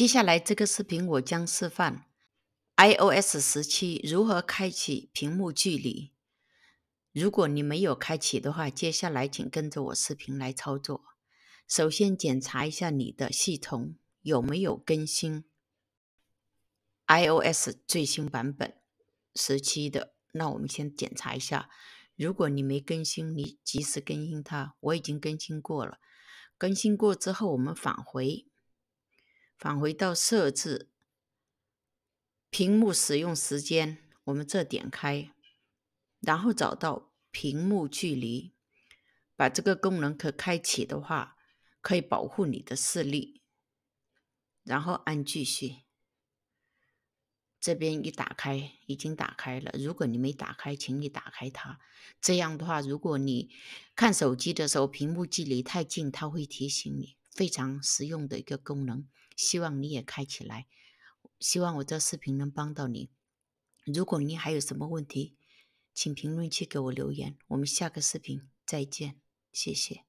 接下来这个视频我将示范 iOS 十七如何开启屏幕距离。如果你没有开启的话，接下来请跟着我视频来操作。首先检查一下你的系统有没有更新 iOS 最新版本十七的。那我们先检查一下，如果你没更新，你及时更新它。我已经更新过了，更新过之后我们返回。返回到设置，屏幕使用时间，我们这点开，然后找到屏幕距离，把这个功能可开启的话，可以保护你的视力，然后按继续。这边一打开已经打开了，如果你没打开，请你打开它。这样的话，如果你看手机的时候屏幕距离太近，它会提醒你。非常实用的一个功能，希望你也开起来。希望我这视频能帮到你。如果你还有什么问题，请评论区给我留言。我们下个视频再见，谢谢。